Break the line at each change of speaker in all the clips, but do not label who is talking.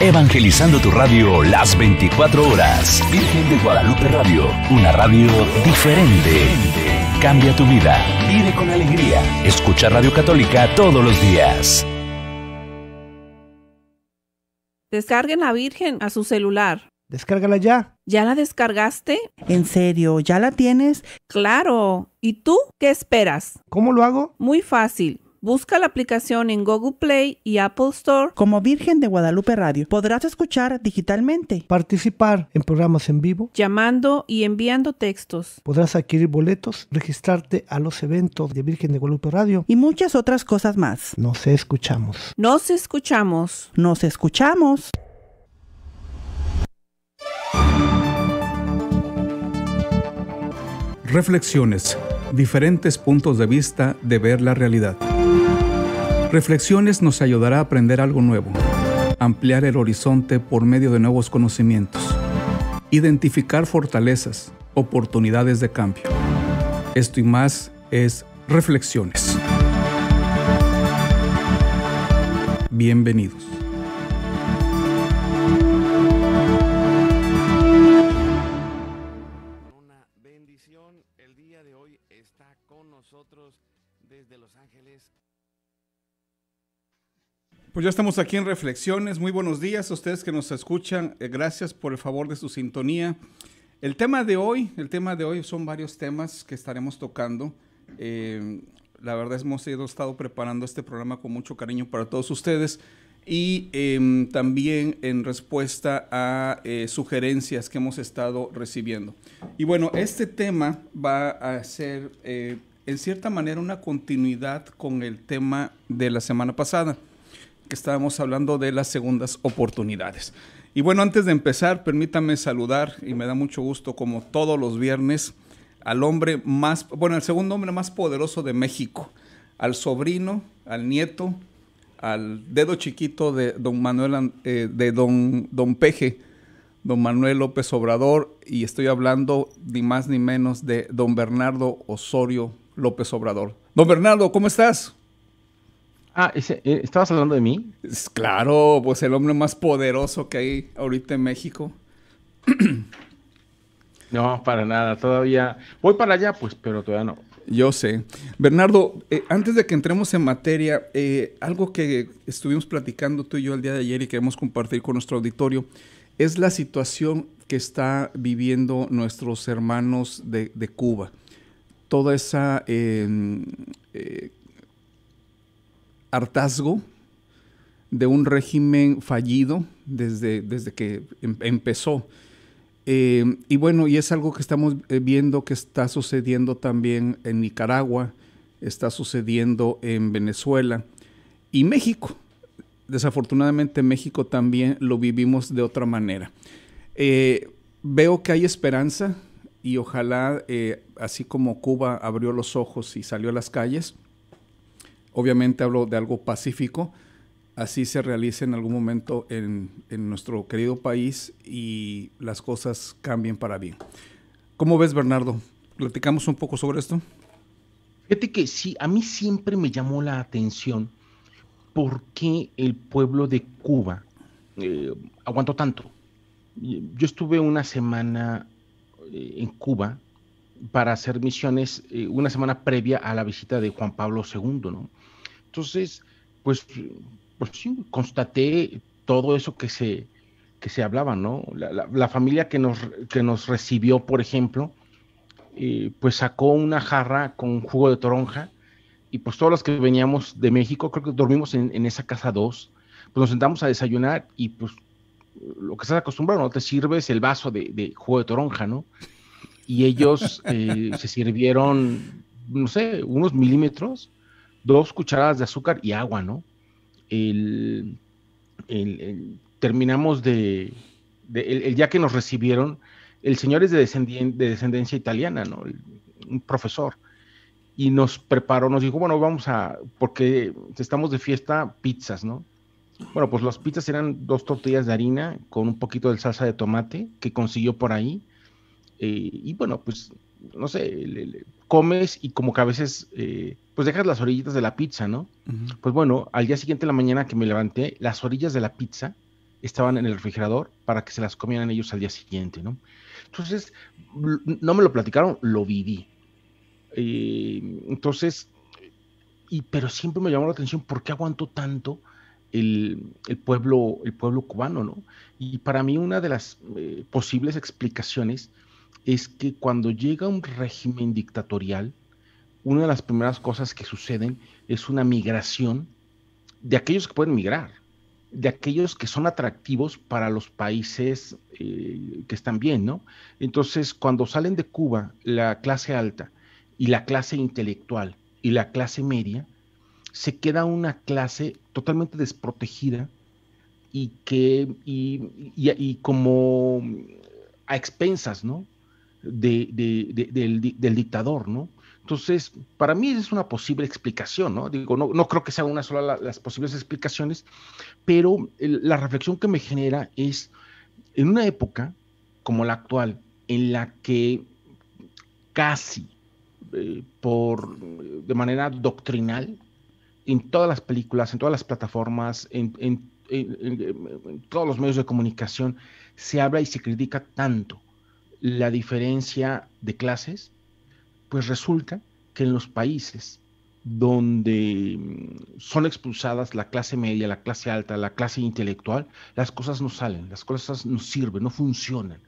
Evangelizando tu radio las 24 horas. Virgen de Guadalupe Radio, una radio diferente. Cambia tu vida, vive con alegría. Escucha Radio Católica todos los días.
Descarguen la Virgen a su celular. Descárgala ya. ¿Ya la descargaste? ¿En serio? ¿Ya la tienes? Claro. ¿Y tú qué esperas? ¿Cómo lo hago? Muy fácil. Busca la aplicación en Google Play y Apple Store como Virgen de Guadalupe Radio. Podrás escuchar digitalmente, participar en programas en vivo, llamando y enviando textos. Podrás adquirir boletos, registrarte a los eventos de Virgen de Guadalupe Radio y muchas otras cosas más. Nos escuchamos. Nos escuchamos. Nos escuchamos. Reflexiones. Diferentes puntos de vista de ver la realidad. Reflexiones nos ayudará a aprender algo nuevo, ampliar el horizonte por medio de nuevos conocimientos, identificar fortalezas, oportunidades de cambio. Esto y más es Reflexiones. Bienvenidos. Pues ya estamos aquí en Reflexiones. Muy buenos días a ustedes que nos escuchan. Eh, gracias por el favor de su sintonía. El tema de hoy, el tema de hoy son varios temas que estaremos tocando. Eh, la verdad es hemos estado preparando este programa con mucho cariño para todos ustedes y em, también en respuesta a eh, sugerencias que hemos estado recibiendo. Y bueno, este tema va a ser en cierta manera una continuidad con el tema de la semana pasada que estábamos hablando de las segundas oportunidades. Y bueno, antes de empezar, permítame saludar, y me da mucho gusto, como todos los viernes, al hombre más, bueno, al segundo hombre más poderoso de México, al sobrino, al nieto, al dedo chiquito de don Manuel, eh, de don, don Peje, don Manuel López Obrador, y estoy hablando ni más ni menos de don Bernardo Osorio López Obrador. Don Bernardo, ¿cómo estás? Ah, eh, ¿estabas hablando de mí? claro, pues el hombre más poderoso que hay ahorita en México. no, para nada, todavía. Voy para allá, pues, pero todavía no. Yo sé. Bernardo, eh, antes de que entremos en materia, eh, algo que estuvimos platicando tú y yo el día de ayer y queremos compartir con nuestro auditorio es la situación que está viviendo nuestros hermanos de, Cuba. Toda esa em, hartazgo de un régimen fallido desde, desde que em-, empezó. Eh, y bueno, y es algo que estamos eh, viendo que está sucediendo también en Nicaragua, está sucediendo en Venezuela y México. Desafortunadamente México también lo vivimos de otra manera. Eh, veo que hay esperanza y ojalá, así como Cuba abrió los ojos y salió a las calles, Obviamente hablo de algo pacífico. Así se realice en algún momento en, nuestro querido país y las cosas cambien para bien. ¿Cómo ves, Bernardo? ¿Platicamos un poco sobre esto? Fíjate que sí, a mí siempre
me llamó la atención por qué el pueblo de Cuba eh, aguantó tanto. Yo estuve una semana eh, en Cuba para hacer misiones, eh, una semana previa a la visita de Juan Pablo II, ¿no? Entonces, pues, pues sí, constaté todo eso que se, que se hablaba, ¿no? La, la, familia que nos, que nos recibió, por ejemplo, eh, pues sacó una jarra con jugo de toronja y pues todos los que veníamos de México, creo que dormimos en, esa casa dos, pues nos sentamos a desayunar y pues lo que estás acostumbrado, ¿no? Te sirves el vaso de, jugo de toronja, ¿no? Y ellos eh, se sirvieron, no sé, unos milímetros dos cucharadas de azúcar y agua, ¿no? El, terminamos de, el, ya que nos recibieron, el señor es de, descendencia italiana, ¿no? un profesor. Y nos preparó, nos dijo, bueno, vamos a, porque estamos de fiesta, pizzas, ¿no? Bueno, pues las pizzas eran dos tortillas de harina con un poquito de salsa de tomate que consiguió por ahí. Eh, y bueno, pues no sé, comes y como que a veces, eh, pues dejas las orillitas de la pizza, ¿no? Pues bueno, al día siguiente la mañana que me levanté, las orillas de la pizza estaban en el refrigerador para que se las comieran ellos al día siguiente, ¿no? Entonces, no me lo platicaron, lo viví. Eh, entonces, y, pero siempre me llamó la atención por qué aguantó tanto el, pueblo, el pueblo cubano, ¿no? Y para mí una de las eh, posibles explicaciones es que cuando llega un régimen dictatorial, una de las primeras cosas que suceden es una migración de aquellos que pueden migrar, de aquellos que son atractivos para los países eh, que están bien, ¿no? Entonces, cuando salen de Cuba la clase alta y la clase intelectual y la clase media, se queda una clase totalmente desprotegida y que, y como a expensas, ¿no? del, dictador, ¿no? Entonces, para mí es una posible explicación, ¿no? Digo, no, creo que sea una sola las posibles explicaciones, pero la reflexión que me genera es, en una época como la actual, en la que casi eh, por, de manera doctrinal, en todas las películas, en todas las plataformas, en todos los medios de comunicación, se habla y se critica tanto la diferencia de clases? Pues resulta que en los países donde mm, son expulsadas la clase media, la clase alta, la clase intelectual, las cosas no salen, las cosas no sirven, no funcionan,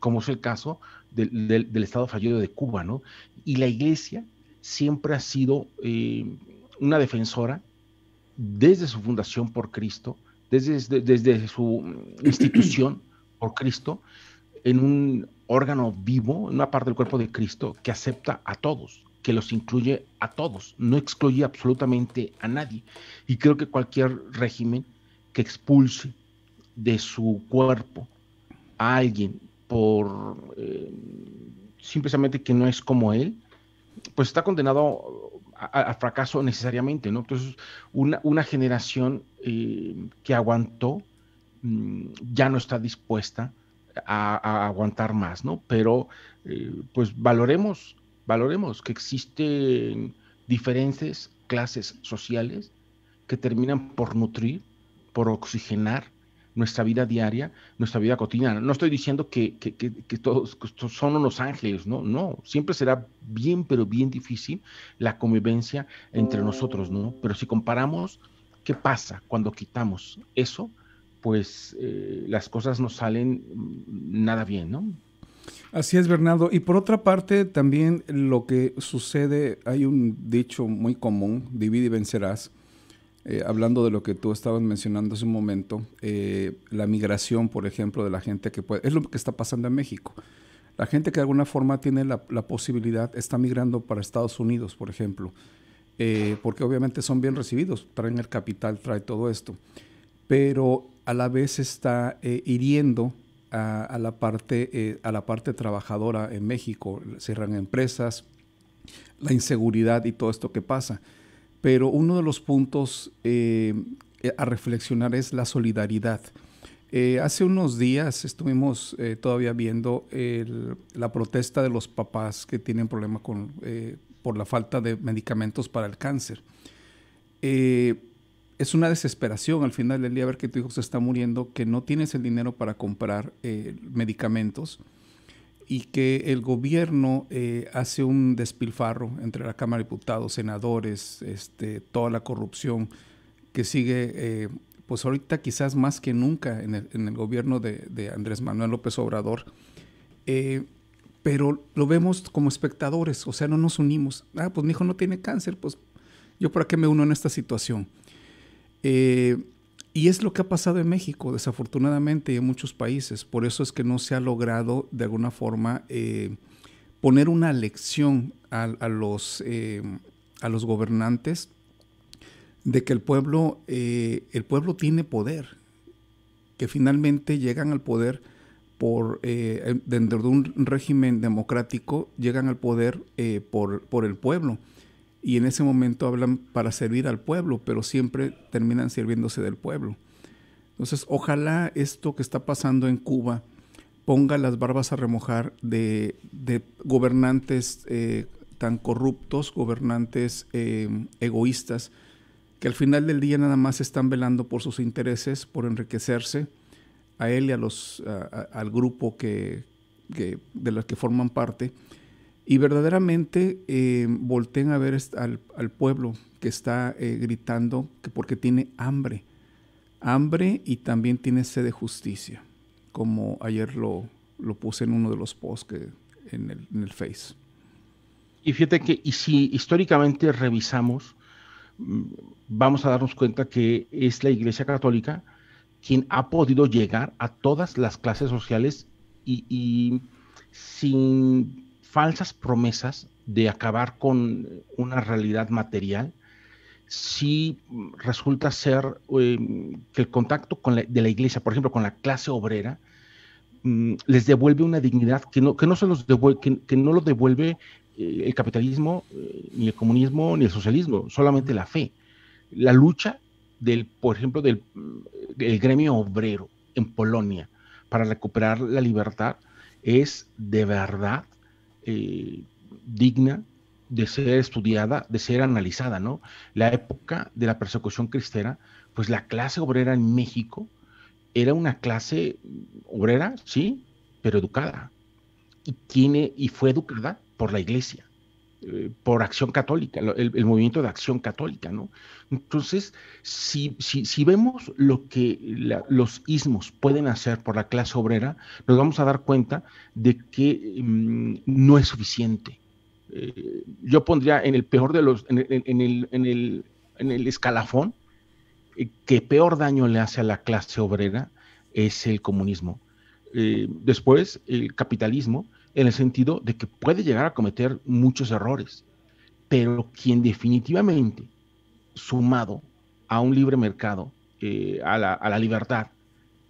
como es el caso del, Estado fallido de Cuba, ¿no? Y la iglesia siempre ha sido eh, una defensora desde su fundación por Cristo, desde, desde su institución por Cristo, en un órgano vivo, una parte del cuerpo de Cristo que acepta a todos, que los incluye a todos, no excluye absolutamente a nadie. Y creo que cualquier régimen que expulse de su cuerpo a alguien por eh, simplemente que no es como él, pues está condenado al fracaso necesariamente, ¿no? Entonces, una, generación eh, que aguantó mm, ya no está dispuesta a a, aguantar más, ¿no? Pero eh, pues valoremos, valoremos que existen diferentes clases sociales que terminan por nutrir, por oxigenar nuestra vida diaria, nuestra vida cotidiana. No estoy diciendo que, todos, todos son unos ángeles, no, no, siempre será bien, pero bien difícil la convivencia entre nosotros, ¿no? Pero si comparamos qué pasa cuando quitamos eso, pues eh, las cosas no salen mm, nada bien, ¿no?
Así es, Bernardo. Y por otra parte, también lo que sucede, hay un dicho muy común, divide y vencerás, eh, hablando de lo que tú estabas mencionando hace un momento, eh, la migración, por ejemplo, de la gente que puede, es lo que está pasando en México. La gente que de alguna forma tiene la, posibilidad está migrando para Estados Unidos, por ejemplo, porque obviamente son bien recibidos, traen el capital, trae todo esto. Pero a la vez está eh, hiriendo a, la parte, eh, a la parte trabajadora en México. Cierran empresas, la inseguridad y todo esto que pasa. Pero uno de los puntos eh, a reflexionar es la solidaridad. hace unos días estuvimos todavía viendo la protesta de los papás que tienen problema con, por la falta de medicamentos para el cáncer es una desesperación al final del día ver que tu hijo se está muriendo, que no tienes el dinero para comprar eh, medicamentos y que el gobierno eh, hace un despilfarro entre la Cámara de Diputados, senadores, este, toda la corrupción que sigue, eh, pues ahorita quizás más que nunca en el, gobierno de, de, Andrés Manuel López Obrador. pero lo vemos como espectadores, o sea, no nos unimos. Ah, pues mi hijo no tiene cáncer, pues yo para qué me uno en esta situación eh, y es lo que ha pasado en México, desafortunadamente, y en muchos países. Por eso es que no se ha logrado, de alguna forma, eh, poner una lección eh, a, los, gobernantes de que el pueblo, el pueblo tiene poder, que finalmente llegan al poder por dentro de un régimen democrático llegan al poder por, el pueblo y en ese momento hablan para servir al pueblo, pero siempre terminan sirviéndose del pueblo. Entonces, ojalá esto que está pasando en Cuba ponga las barbas a remojar de, gobernantes eh, tan corruptos, gobernantes eh, egoístas, que al final del día nada más están velando por sus intereses, por enriquecerse a él y a los, al grupo que, de los que forman parte y verdaderamente eh, volteen a ver al, pueblo que está eh, gritando que porque tiene hambre, hambre y también tiene sed de justicia, como ayer lo, lo puse en uno de los posts en, el, Face.
Y fíjate que y si históricamente revisamos, mm, vamos a darnos cuenta que es la Iglesia Católica quien ha podido llegar a todas las clases sociales y sin falsas promesas de acabar con una realidad material, si resulta ser em, que el contacto de la iglesia, por ejemplo, con la clase obrera, mm, les devuelve una dignidad que no, que no se los que, no lo devuelve eh, el capitalismo, eh, ni el comunismo, ni el socialismo, solamente la fe. La lucha del, por ejemplo, del, del gremio obrero en Polonia para recuperar la libertad es de verdad eh, digna de ser estudiada, de ser analizada, ¿no? La época de la persecución cristera, pues la clase obrera en México era una clase obrera, sí, pero educada. Y tiene, y fue educada por la iglesia por acción católica, el, movimiento de acción católica, ¿no? Entonces, si, vemos lo que los ismos pueden hacer por la clase obrera, nos vamos a dar cuenta de que mm, no es suficiente. Eh, yo pondría en el peor de los, en, en, el, en el, escalafón, eh, que peor daño le hace a la clase obrera es el comunismo. Eh, después, el capitalismo, en el sentido de que puede llegar a cometer muchos errores, pero quien definitivamente, sumado a un libre mercado, eh, a, la, a la libertad,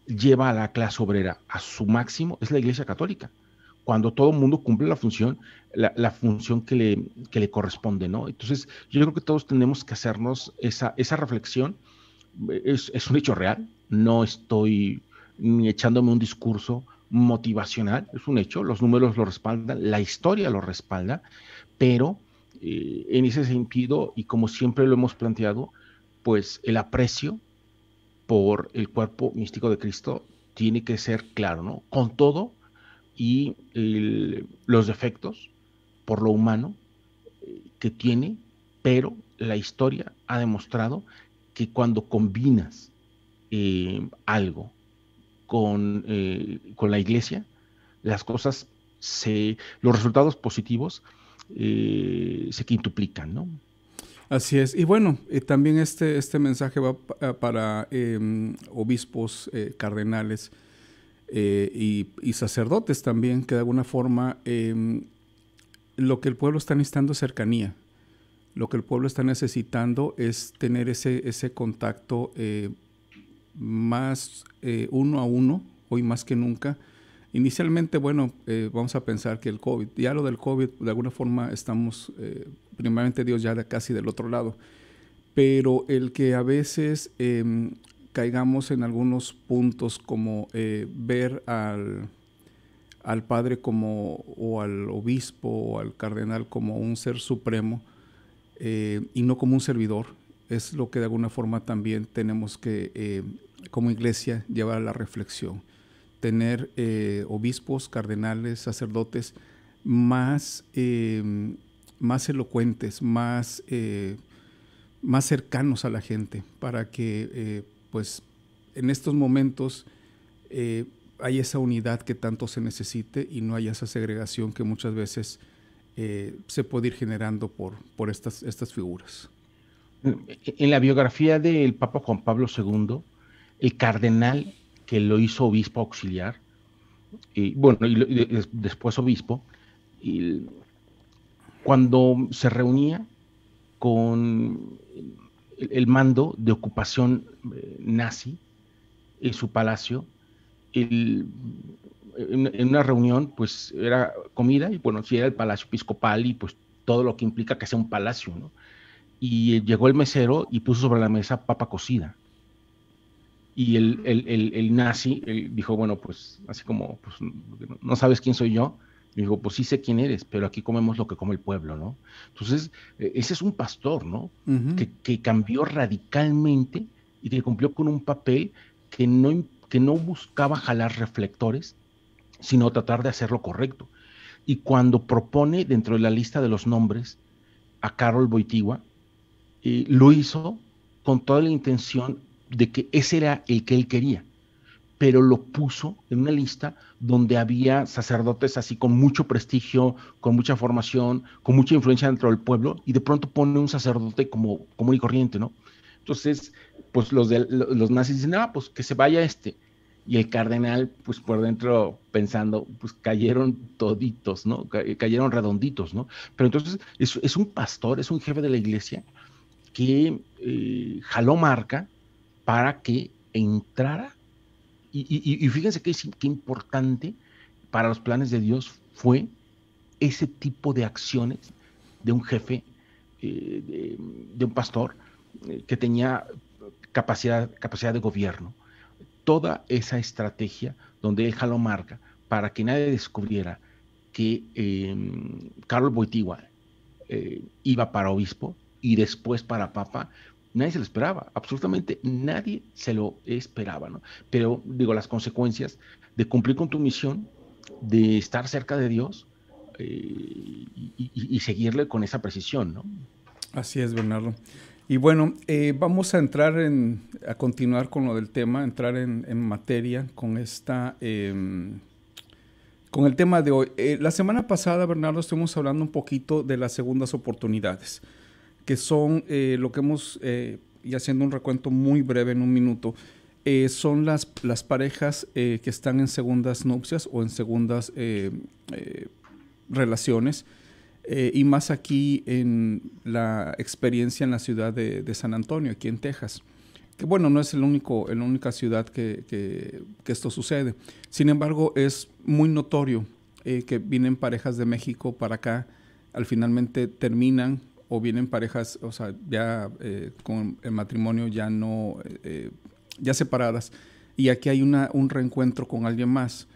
lleva a la clase obrera a su máximo es la Iglesia Católica cuando todo el mundo cumple la función, la, la función que le, que le, corresponde, ¿no? Entonces, yo creo que todos tenemos que hacernos esa, esa reflexión. Es, es, un hecho real, no estoy ni echándome un discurso motivacional, es un hecho, los números lo respaldan, la historia lo respalda, pero eh, en ese sentido, y como siempre lo hemos planteado, pues el aprecio por el cuerpo místico de Cristo tiene que ser claro, ¿no? Con todo y los defectos por lo humano eh, que tiene, pero la historia ha demostrado que cuando combinas eh, algo eh, con, la iglesia, las cosas se, los resultados positivos eh, se quintuplican, ¿no?
Así es. Y bueno, eh, también este, este mensaje va para em, obispos, cardenales y, sacerdotes también, que de alguna forma em, lo que el pueblo está necesitando es cercanía. Lo que el pueblo está necesitando es tener ese, ese contacto más eh, uno a uno, hoy más que nunca. Inicialmente, bueno, eh, vamos a pensar que el COVID, ya lo del COVID, de alguna forma estamos, eh, primeramente Dios, ya casi del otro lado, pero el que a veces em, caigamos en algunos puntos como ver al, padre como, o al obispo o al cardenal como un ser supremo y no como un servidor, es lo que de alguna forma también tenemos que como iglesia llevar a la reflexión, tener eh, obispos, cardenales, sacerdotes más, em, más elocuentes, más, eh, más cercanos a la gente, para que eh, pues en estos momentos haya esa unidad que tanto se necesite y no haya esa segregación que muchas veces se puede ir generando por, por estas, estas figuras.
En la biografía del Papa Juan Pablo II, el cardenal que lo hizo obispo auxiliar, y bueno, y, después obispo, y cuando se reunía con el, mando de ocupación eh, nazi en su palacio, en, en, una reunión pues era comida y bueno, si era el palacio episcopal y pues todo lo que implica que sea un palacio, ¿no? Y eh, llegó el mesero y puso sobre la mesa papa cocida. Y el, el, nazi dijo, bueno, pues así como, pues, no sabes quién soy yo. digo dijo, pues sí sé quién eres, pero aquí comemos lo que come el pueblo, ¿no? Entonces, e, ese es un pastor, ¿no? que, cambió radicalmente y que cumplió con un papel que no, que no buscaba jalar reflectores, sino tratar de hacer lo correcto. Y cuando propone dentro de la lista de los nombres a Carol Boitigua, eh, lo hizo con toda la intención de que ese era el que él quería, pero lo puso en una lista donde había sacerdotes así con mucho prestigio, con mucha formación, con mucha influencia dentro del pueblo, y de pronto pone un sacerdote como común y corriente, ¿no? Entonces, pues los, de, los nazis dicen, ah, pues que se vaya este. Y el cardenal, pues por dentro pensando, pues cayeron toditos, ¿no? Cayeron redonditos, ¿no? Pero entonces es, un pastor, es un jefe de la iglesia que eh, jaló marca, para que entrara. Y, fíjense qué, importante para los planes de Dios fue ese tipo de acciones de un jefe, eh, de, un pastor eh, que tenía capacidad, capacidad de gobierno. Toda esa estrategia donde él jaló marca para que nadie descubriera que em, Carlos Boitigua eh, iba para obispo y después para papa Nadie se lo esperaba, absolutamente nadie se lo esperaba, ¿no? Pero digo, las consecuencias de cumplir con tu misión, de estar cerca de Dios eh, y, seguirle con esa precisión, ¿no?
Así es, Bernardo. Y bueno, eh, vamos a entrar en, a continuar con lo del tema, entrar en, materia con esta... Em, con el tema de hoy. Eh, la semana pasada, Bernardo, estuvimos hablando un poquito de las segundas oportunidades que son eh, lo que hemos, eh, y haciendo un recuento muy breve en un minuto, eh, son las, las parejas que están en segundas nupcias o en segundas relaciones, y más aquí en la experiencia en la ciudad de, San Antonio, aquí en Texas. Que bueno, no es el único, la única ciudad que, que, que esto sucede. Sin embargo, es muy notorio que vienen parejas de México para acá, al finalmente terminan o vienen parejas, o sea, ya eh, con el matrimonio ya no, eh, ya separadas, y aquí hay una, un reencuentro con alguien más.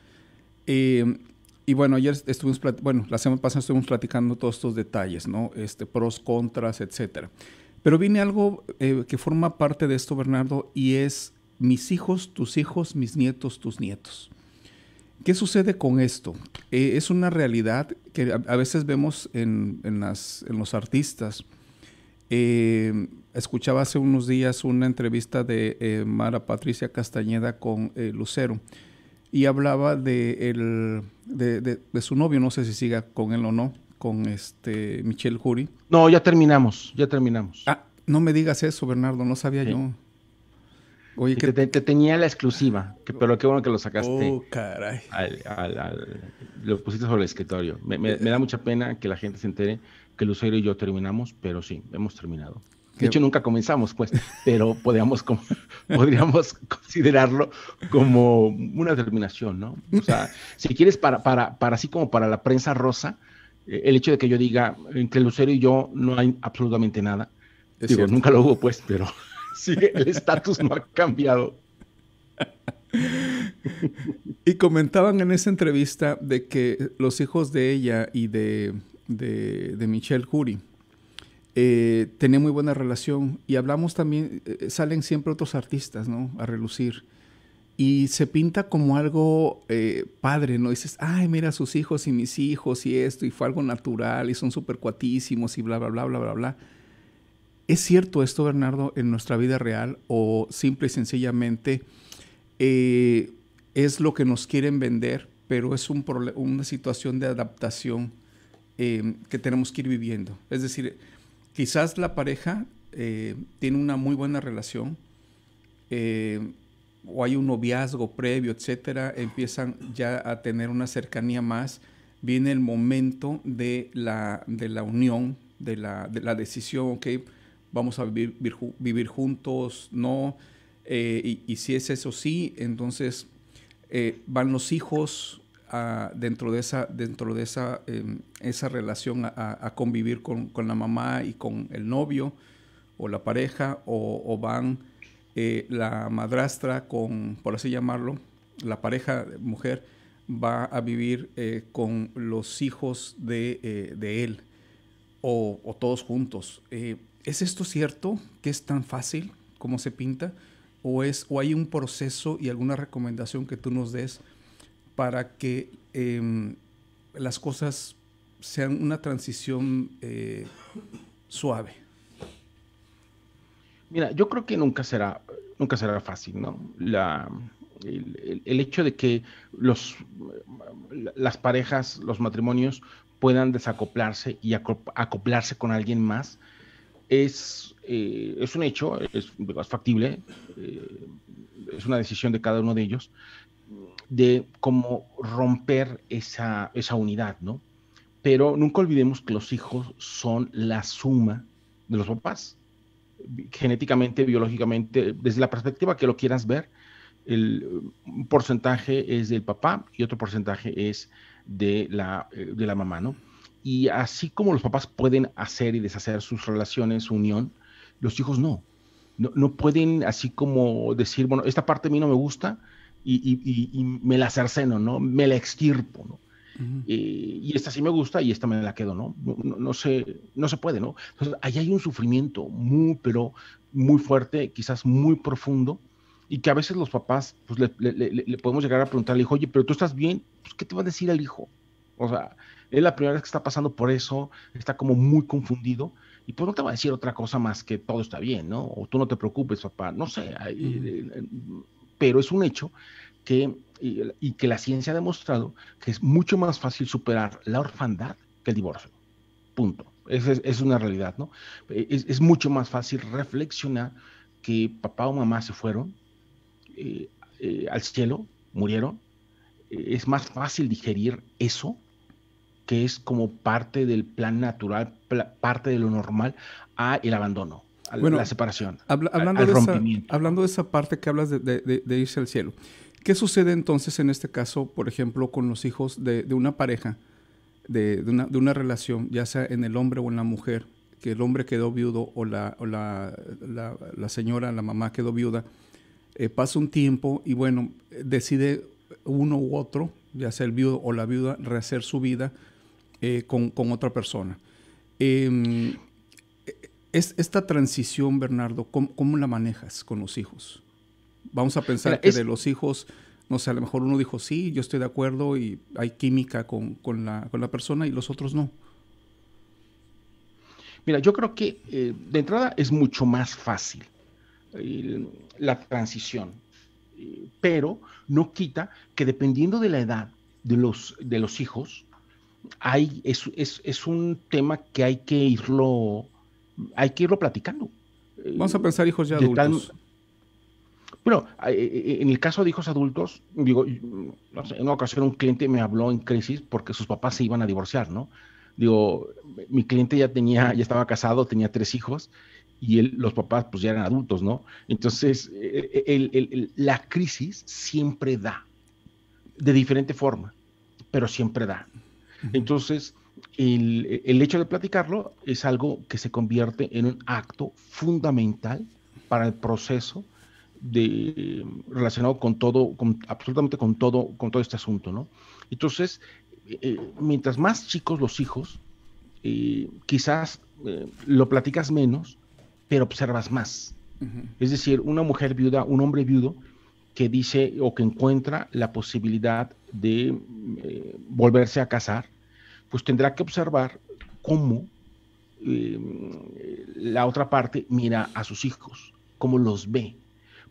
Eh, y bueno, ayer estuvimos, bueno, la semana pasada estuvimos platicando todos estos detalles, ¿no? Este, pros, contras, etcétera. Pero viene algo que forma parte de esto, Bernardo, y es mis hijos, tus hijos, mis nietos, tus nietos. ¿Qué sucede con esto? Eh, es una realidad que a, veces vemos en, los artistas. Eh, escuchaba hace unos días una entrevista de eh, Mara Patricia Castañeda con Lucero y hablaba de, de, su novio, no sé si siga con él o no, con este Michelle Jury. No, ya terminamos, ya terminamos. Ah, no me digas eso, Bernardo, no sabía yo.
Oye, te, tenía la exclusiva, pero qué bueno que lo sacaste. Oh, caray. lo pusiste sobre el escritorio. Me, da mucha pena que la gente se entere que Lucero y yo terminamos, pero sí, hemos terminado. De hecho, nunca comenzamos, pues, pero podríamos, considerarlo como una terminación, ¿no? O sea, si quieres, para, así como para la prensa rosa, eh, el hecho de que yo diga entre Lucero y yo no hay absolutamente nada. Digo, nunca lo hubo, pues, pero Sí, el estatus no ha cambiado.
y comentaban en esa entrevista de que los hijos de ella y de, Michelle Jury eh, tenían muy buena relación y hablamos también, eh, salen siempre otros artistas, ¿no? A relucir. Y se pinta como algo eh, padre, ¿no? Dices, ay, mira sus hijos y mis hijos y esto, y fue algo natural, y son súper cuatísimos y bla, bla, bla, bla, bla, bla. ¿Es cierto esto, Bernardo, en nuestra vida real o simple y sencillamente eh, es lo que nos quieren vender, pero es una situación de adaptación em, que tenemos que ir viviendo? Es decir, quizás la pareja eh, tiene una muy buena relación eh, o hay un noviazgo previo, etcétera, empiezan ya a tener una cercanía más, viene el momento de la, de la unión, de la, de la decisión, ¿ok?, vamos a vivir, vivir juntos, no. Eh, y, si es eso sí, entonces eh, van los hijos ah, dentro de esa, dentro de esa, em, esa relación a, convivir con, la mamá y con el novio o la pareja, o, van eh, la madrastra con, por así llamarlo, la pareja mujer va a vivir con los hijos de, él, o, o todos juntos ¿Es esto cierto que es tan fácil como se pinta? ¿O, es, o hay un proceso y alguna recomendación que tú nos des para que em, las cosas sean una transición eh, suave?
Mira, yo creo que nunca será, nunca será fácil, ¿no? La, el, el, hecho de que los, las parejas, los matrimonios puedan desacoplarse y acoplarse con alguien más, es, eh, es un hecho, es, es factible, eh, es una decisión de cada uno de ellos, de cómo romper esa, esa unidad, ¿no? Pero nunca olvidemos que los hijos son la suma de los papás, genéticamente, biológicamente, desde la perspectiva que lo quieras ver, el, un porcentaje es del papá y otro porcentaje es de la, eh, de la mamá, ¿no? Y así como los papás pueden hacer y deshacer sus relaciones, su unión, los hijos no. No, pueden así como decir, bueno, esta parte a mí no me gusta y, me la cerceno, ¿no? Me la extirpo, ¿no? Eh, y esta sí me gusta y esta me la quedo, ¿no? No, se, no puede, ¿no? Entonces, ahí hay un sufrimiento muy, pero muy fuerte, quizás muy profundo, y que a veces los papás, pues le, podemos llegar a preguntar al hijo, oye, pero tú estás bien, pues, ¿qué te va a decir el hijo? O sea, es la primera vez que está pasando por eso, está como muy confundido y pues no te va a decir otra cosa más que todo está bien, ¿no? O tú no te preocupes, papá, no sé, eh, eh, pero es un hecho que, y que la ciencia ha demostrado que es mucho más fácil superar la orfandad que el divorcio, punto. Es, una realidad, ¿no? E, es, mucho más fácil reflexionar que papá o mamá se fueron eh, al cielo, murieron. E, es más fácil digerir eso que es como parte del plan natural, parte de lo normal, a el abandono, a la separación, hablando al, rompimiento.
De esa, hablando de esa parte que hablas de, irse al cielo, ¿qué sucede entonces en este caso, por ejemplo, con los hijos de, una pareja, de, una, relación, ya sea en el hombre o en la mujer, que el hombre quedó viudo o la, señora, la mamá quedó viuda? Eh, pasa un tiempo y bueno, decide uno u otro, ya sea el viudo o la viuda, rehacer su vida eh, con, otra persona. Em, es, esta transición, Bernardo, ¿cómo, la manejas con los hijos? Vamos a pensar que de los hijos, no sé, a lo mejor uno dijo, sí, yo estoy de acuerdo y hay química con, con, la, persona y los otros no.
Mira, yo creo que eh, de entrada es mucho más fácil eh, la transición, pero no quita que dependiendo de la edad de los, de los hijos, hay, es, un tema que hay que irlo, hay que irlo platicando. Vamos a eh, pensar hijos ya adultos. bueno, eh, eh, en el caso de hijos adultos, digo, mm, en una ocasión un cliente me habló en crisis porque sus papás se iban a divorciar, ¿no? Digo, mi cliente ya tenía, ya estaba casado, tenía tres hijos y los papás pues ya eran adultos, ¿no? Entonces, el, la crisis siempre da, de diferente forma, pero siempre da. Entonces, el, hecho de platicarlo es algo que se convierte en un acto fundamental para el proceso de, relacionado con todo, absolutamente con todo, con todo este asunto, ¿no? Entonces, eh, mientras más chicos los hijos, eh, quizás eh, lo platicas menos, pero observas más. Es decir, una mujer viuda, un hombre viudo, que dice o que encuentra la posibilidad de eh, volverse a casar, pues tendrá que observar cómo eh, la otra parte mira a sus hijos, cómo los ve,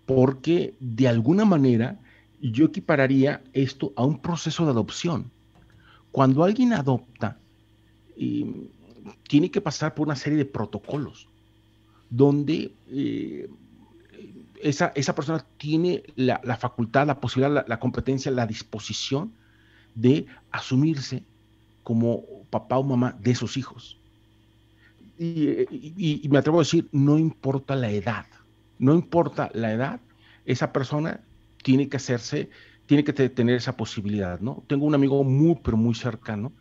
porque de alguna manera yo equipararía esto a un proceso de adopción. Cuando alguien adopta, eh, tiene que pasar por una serie de protocolos donde esa, persona tiene la, facultad, la posibilidad, la, competencia, la disposición de asumirse como papá o mamá de sus hijos. Y, me atrevo a decir, no importa la edad, no importa la edad, esa persona tiene que hacerse, tiene que tener esa posibilidad, ¿no? Tengo un amigo muy, pero muy cercano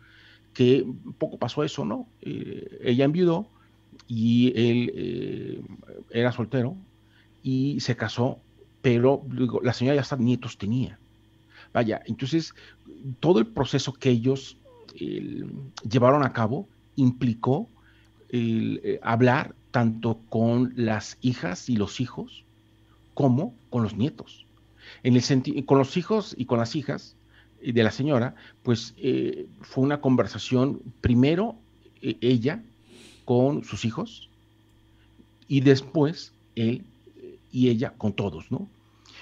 que poco pasó eso, ¿no? Eh, ella enviudó y él eh, era soltero, y se casó, pero la señora ya hasta nietos tenía. Vaya, entonces todo el proceso que ellos llevaron a cabo implicó el, eh, hablar tanto con las hijas y los hijos como con los nietos. En el con los hijos y con las hijas de la señora, pues eh, fue una conversación primero eh, ella con sus hijos y después él y ella con todos, ¿no?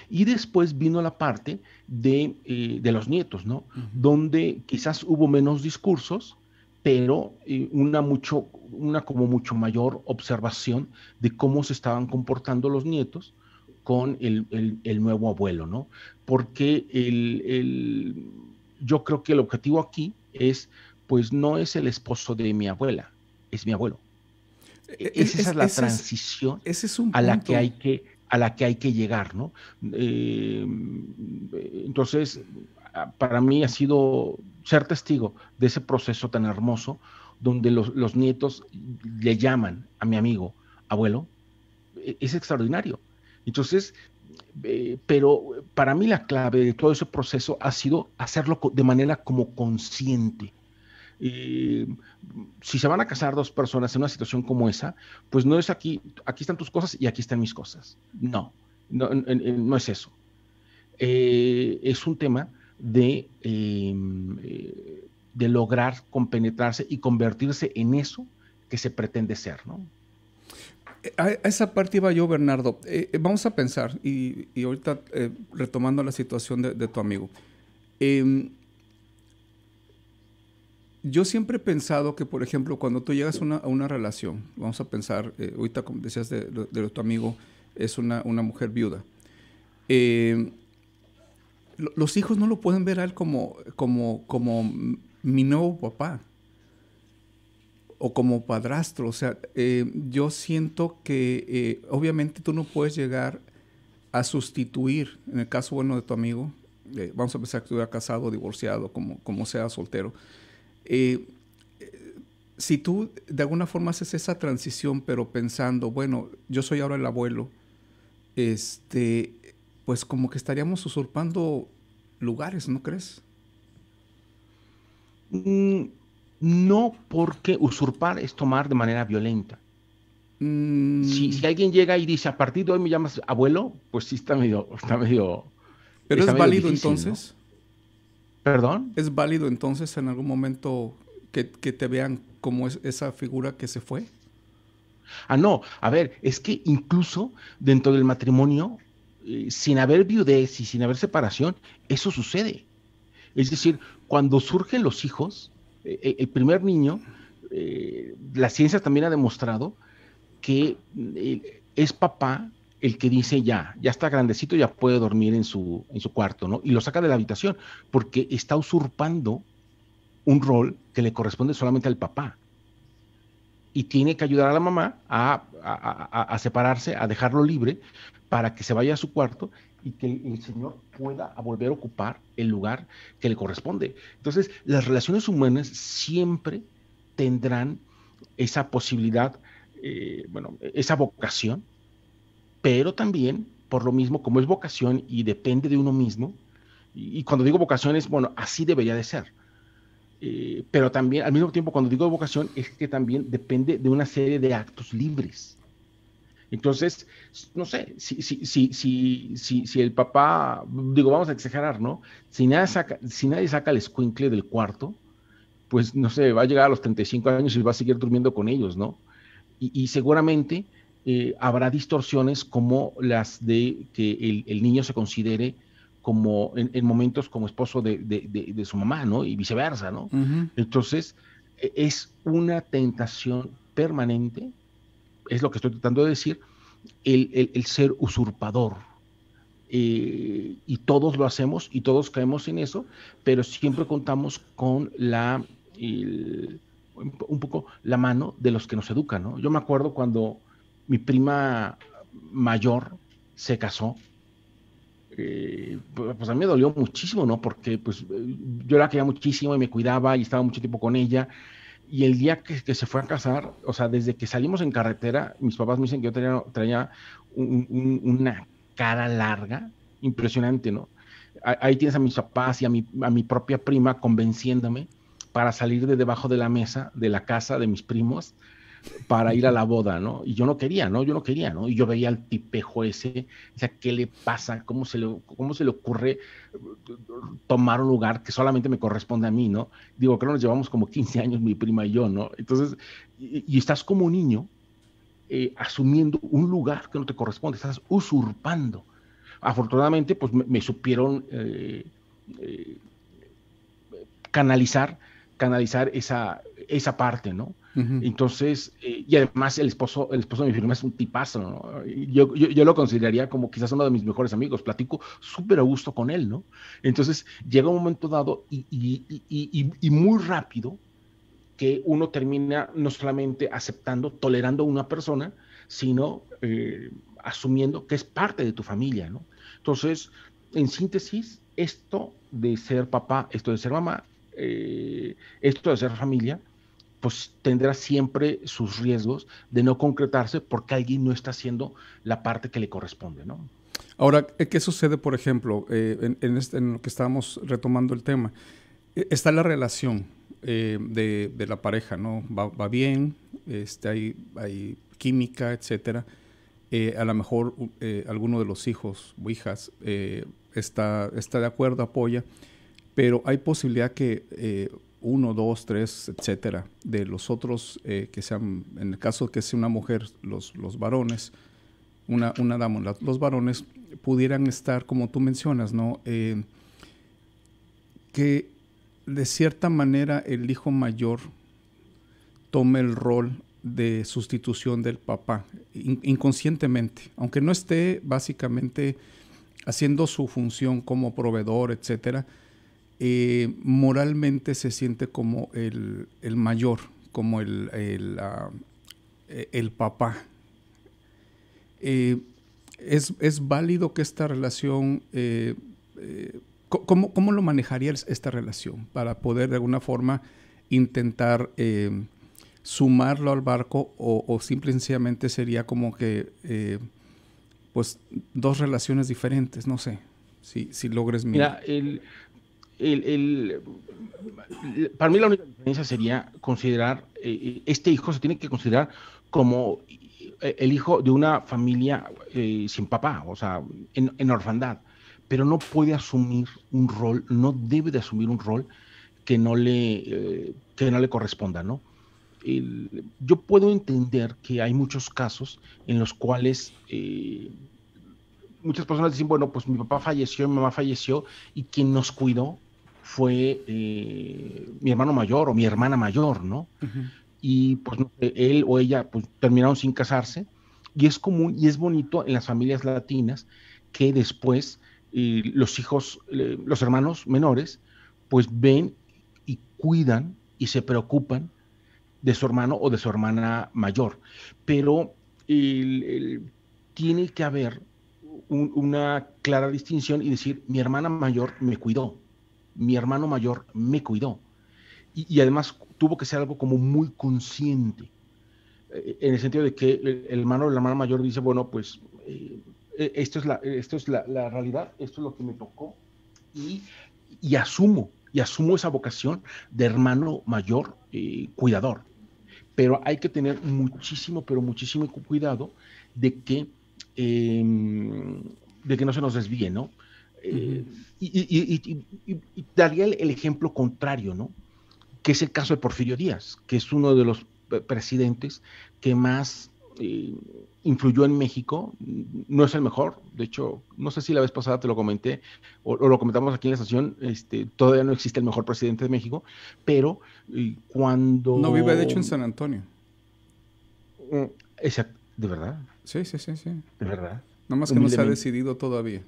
Y después vino la parte de, eh, los nietos, ¿no? Donde quizás hubo menos discursos, pero eh, una, mucho, una como mucho mayor observación de cómo se estaban comportando los nietos con el, nuevo abuelo, ¿no? Porque yo creo que el objetivo aquí es, pues no es el esposo de mi abuela, es mi abuelo.
E, e, esa es la transición a la que hay
que a la que hay que llegar, ¿no? Eh, entonces, para mí ha sido ser testigo de ese proceso tan hermoso donde los, nietos le llaman a mi amigo, abuelo, e, es extraordinario. Entonces, eh, pero para mí la clave de todo ese proceso ha sido hacerlo de manera como consciente, y eh, si se van a casar dos personas en una situación como esa, pues no es aquí, aquí están tus cosas y aquí están mis cosas. No, no, es eso. Eh, es un tema de, em, eh, de lograr compenetrarse y
convertirse en eso que se pretende ser, ¿no? A esa parte iba yo, Bernardo. vamos a pensar, y, y ahorita retomando la situación de, de tu amigo. Eh, yo siempre he pensado que, por ejemplo, cuando tú llegas a una relación, vamos a pensar, eh, ahorita como decías de, de, tu amigo, es una, mujer viuda. Eh, los hijos no lo pueden ver a él como, como, como mi nuevo papá o como padrastro. O sea, eh, yo siento que obviamente tú no puedes llegar a sustituir, en el caso bueno de tu amigo, vamos a pensar que estuviera casado, divorciado, como, como sea soltero eh, si tú de alguna forma haces esa transición, pero pensando, bueno, yo soy ahora el abuelo, este, pues como que estaríamos usurpando lugares, ¿no crees? Mm, no,
porque usurpar es tomar de manera violenta. Mm. Si, alguien llega y dice, a partir de hoy me llamas abuelo, pues sí está medio... Está medio pero es válido entonces.
¿Perdón? ¿Es válido entonces en algún momento que, te vean como es esa figura que se fue? Ah, no, a ver, es que incluso
dentro del matrimonio, eh, sin haber viudez y sin haber separación, eso sucede. Es decir, cuando surgen los hijos, eh, eh, el primer niño, la ciencia también ha demostrado que es papá el que dice ya, ya está grandecito, ya puede dormir en su, en su cuarto, ¿no? Y lo saca de la habitación, porque está usurpando un rol que le corresponde solamente al papá. Y tiene que ayudar a la mamá a, separarse, a dejarlo libre, para que se vaya a su cuarto y que el, señor pueda volver a ocupar el lugar que le corresponde. Entonces, las relaciones humanas siempre tendrán esa posibilidad, eh, bueno, esa vocación pero también, por lo mismo, como es vocación y depende de uno mismo, y, cuando digo vocación es, bueno, así debería de ser. Eh, pero también, al mismo tiempo, cuando digo vocación, es que también depende de una serie de actos libres. Entonces, no sé, si, si, si, si, si el papá, digo, vamos a exagerar, ¿no? Si nadie saca, si saca el escuincle del cuarto, pues no sé, va a llegar a los 35 años y va a seguir durmiendo con ellos, ¿no? y seguramente eh, habrá distorsiones como las de que el, niño se considere como en, momentos como esposo de, su mamá, ¿no? Y viceversa, ¿no? Entonces, e, es una tentación permanente, es lo que estoy tratando de decir, el, ser usurpador. Eh, y todos lo hacemos y todos caemos en eso, pero siempre contamos con la, un poco la mano de los que nos educan, ¿no? Yo me acuerdo cuando mi prima mayor se casó. Eh, pues a mí me dolió muchísimo, ¿no? Porque pues yo la quería muchísimo y me cuidaba y estaba mucho tiempo con ella. Y el día que, se fue a casar, o sea, desde que salimos en carretera, mis papás me dicen que yo traía, una cara larga, impresionante, ¿no? Ahí tienes a mis papás y a mi, a mi propia prima convenciéndome para salir de debajo de la mesa de la casa de mis primos para ir a la boda, ¿no? Y yo no quería, ¿no? Yo no quería, ¿no? Y yo veía al tipejo ese, o sea, ¿qué le pasa? ¿Cómo se le, cómo se le ocurre tomar un lugar que solamente me corresponde a mí, ¿no? Digo, creo que nos llevamos como 15 años mi prima y yo, ¿no? Entonces, y, estás como un niño eh, asumiendo un lugar que no te corresponde, estás usurpando. Afortunadamente, pues me, supieron eh, eh, canalizar canalizar esa, esa parte, ¿no? Entonces, eh, y además el esposo, el esposo de mi firma es un tipazo, ¿no? Yo, yo, yo lo consideraría como quizás uno de mis mejores amigos, platico súper a gusto con él, ¿no? Entonces, llega un momento dado y, y, y, y, muy rápido que uno termina no solamente aceptando, tolerando a una persona, sino eh, asumiendo que es parte de tu familia, ¿no? Entonces, en síntesis, esto de ser papá, esto de ser mamá, eh, esto de ser familia, pues tendrá siempre sus riesgos de no concretarse porque alguien no está haciendo la
parte que le corresponde, ¿no? Ahora, eh, ¿qué sucede, por ejemplo, eh, este, en, lo que estábamos retomando el tema? Está la relación de, la pareja, ¿no? Va, bien, este, hay, química, etcétera. a lo mejor alguno de los hijos o hijas está, está de acuerdo, apoya, pero hay posibilidad que eh, uno, dos, tres, etcétera, de los otros eh, que sean, en el caso de que sea una mujer, los, varones, una, una dama, los varones pudieran estar, como tú mencionas, ¿no? Eh, que de cierta manera el hijo mayor tome el rol de sustitución del papá, inconscientemente, aunque no esté básicamente haciendo su función como proveedor, etcétera, eh, moralmente se siente como el, mayor, como el, el, ah, e, papá. Eh, es, válido que esta relación, eh, ¿cómo, lo manejaría esta relación para poder de alguna forma intentar sumarlo al barco o, simple sencillamente sería como que pues dos relaciones diferentes, no sé, si, si logres mirar
para mí la única diferencia sería considerar, eh, eh, este hijo se tiene que considerar como eh, el hijo de una familia sin papá, o sea, en, orfandad, pero no puede asumir un rol, no debe de asumir un rol que no le, que no le corresponda, ¿no? yo puedo entender que hay muchos casos en los cuales muchas personas dicen, bueno, pues mi papá falleció, mi mamá falleció, y quien nos cuidó fue eh, mi hermano mayor o mi hermana mayor, ¿no? Y pues él o ella pues, terminaron sin casarse. Y es común y es bonito en las familias latinas que después eh, los hijos, los hermanos menores, pues ven y cuidan y se preocupan de su hermano o de su hermana mayor. Pero tiene que haber una clara distinción y decir, mi hermana mayor me cuidó, mi hermano mayor me cuidó. Y, además tuvo que ser algo como muy consciente, eh, en el sentido de que el, hermano la mayor dice, bueno, pues eh, eh, esto es, la, es la, realidad, esto es lo que me tocó, y, asumo, y asumo esa vocación de hermano mayor cuidador. Pero hay que tener muchísimo, pero muchísimo cuidado de que, em, de que no se nos desvíe, ¿no? Eh, y, daría el, ejemplo contrario, ¿no? Que es el caso de Porfirio Díaz, que es uno de los presidentes que más eh, influyó en México. No es el mejor, de hecho, no sé si la vez pasada te lo comenté o, lo comentamos aquí en la estación, este, todavía no existe el mejor presidente de México, pero eh, cuando... No vive, de hecho, en
San Antonio. Mm, Exacto, ¿de verdad? Sí, sí, sí, sí. ¿De verdad? Nada más que no se ha decidido todavía.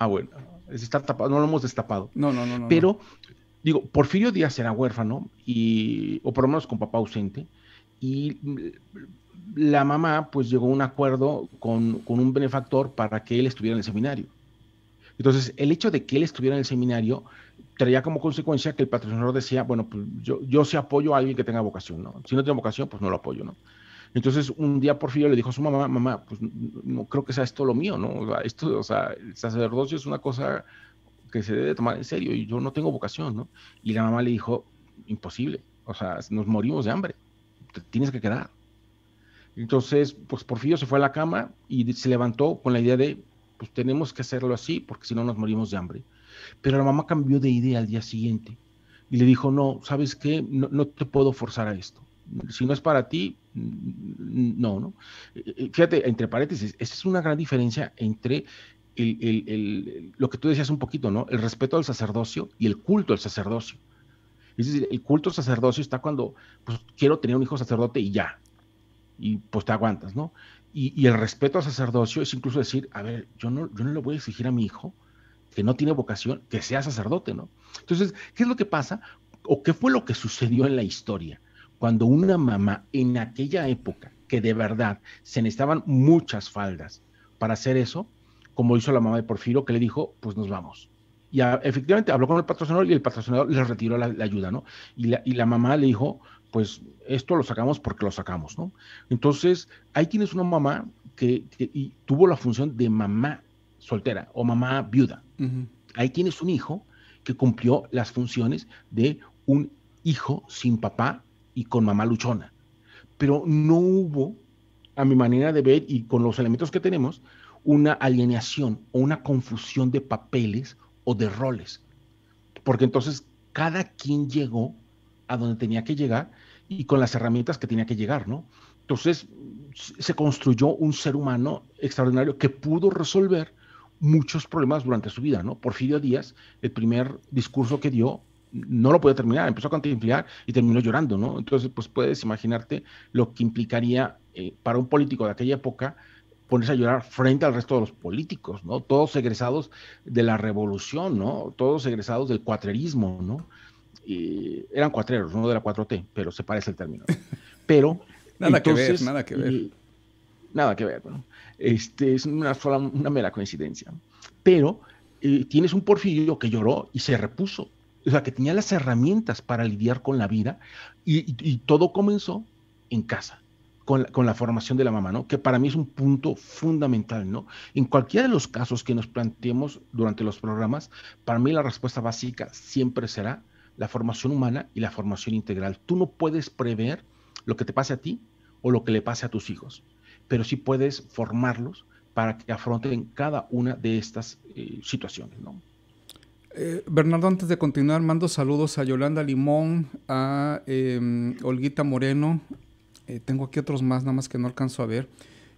Ah, bueno, no lo hemos destapado.
No, no, no. Pero, digo, Porfirio Díaz era huérfano, y, o por lo menos con papá ausente, y la mamá pues llegó a un acuerdo con, un benefactor para que él estuviera en el seminario. Entonces, el hecho de que él estuviera en el seminario traía como consecuencia que el patrocinador decía, bueno, pues yo, yo sí apoyo a alguien que tenga vocación, ¿no? Si no tiene vocación, pues no lo apoyo, ¿no? Entonces un día Porfirio le dijo a su mamá, mamá, pues no creo que sea esto lo mío, ¿no? O sea, esto, o sea, el sacerdocio es una cosa que se debe tomar en serio y yo no tengo vocación, ¿no? Y la mamá le dijo, imposible, o sea, nos morimos de hambre, tienes que quedar. Entonces, pues Porfirio se fue a la cama y se levantó con la idea de, pues tenemos que hacerlo así porque si no nos morimos de hambre. Pero la mamá cambió de idea al día siguiente y le dijo, no, ¿sabes qué? no te puedo forzar a esto si no es para ti, no, ¿no? Eh, eh, fíjate, entre paréntesis, esa es una gran diferencia entre lo que tú decías un poquito, ¿no? El respeto al sacerdocio y el culto al sacerdocio. Es decir, el culto al sacerdocio está cuando, pues, quiero tener un hijo sacerdote y ya. Y pues te aguantas, ¿no? Y, y, el respeto al sacerdocio es incluso decir, a ver, yo no, yo no le voy a exigir a mi hijo que no tiene vocación, que sea sacerdote, ¿no? Entonces, ¿qué es lo que pasa? ¿O qué fue lo que sucedió en la historia? cuando una mamá en aquella época, que de verdad se necesitaban muchas faldas para hacer eso, como hizo la mamá de Porfirio, que le dijo, pues nos vamos. Y efectivamente habló con el patrocinador y el patrocinador le retiró la, ayuda, ¿no? Y la, mamá le dijo, pues esto lo sacamos porque lo sacamos, ¿no? Entonces, ahí tienes una mamá que, tuvo la función de mamá soltera o mamá viuda. Hay quienes Ahí tienes un hijo que cumplió las funciones de un hijo sin papá y con Mamá Luchona. Pero no hubo, a mi manera de ver y con los elementos que tenemos, una alineación o una confusión de papeles o de roles. Porque entonces cada quien llegó a donde tenía que llegar y con las herramientas que tenía que llegar, ¿no? Entonces se construyó un ser humano extraordinario que pudo resolver muchos problemas durante su vida, ¿no? Porfirio Díaz, el primer discurso que dio no lo podía terminar, empezó a contemplar y terminó llorando, ¿no? Entonces, pues puedes imaginarte lo que implicaría eh, para un político de aquella época ponerse a llorar frente al resto de los políticos, ¿no? Todos egresados de la revolución, ¿no? Todos egresados del cuatrerismo, ¿no? eran cuatreros, uno de la 4T, pero se parece el término. Pero... nada que ver, nada que ver. nada que ver, bueno. Este, es una, sola, una mera coincidencia. Pero eh, tienes un porfirio que lloró y se repuso o sea, que tenía las herramientas para lidiar con la vida y, todo comenzó en casa. Con la, formación de la mamá, ¿no? Que para mí es un punto fundamental, ¿no? En cualquiera de los casos que nos planteemos durante los programas, para mí la respuesta básica siempre será la formación humana y la formación integral. Tú no puedes prever lo que te pase a ti o lo que le pase a tus hijos, pero sí puedes formarlos para que afronten cada una de estas eh, situaciones, ¿no?
Eh, Bernardo, antes de continuar, mando saludos a Yolanda Limón, a em, Olguita Moreno. Eh, tengo aquí otros más, nada más que no alcanzo a ver.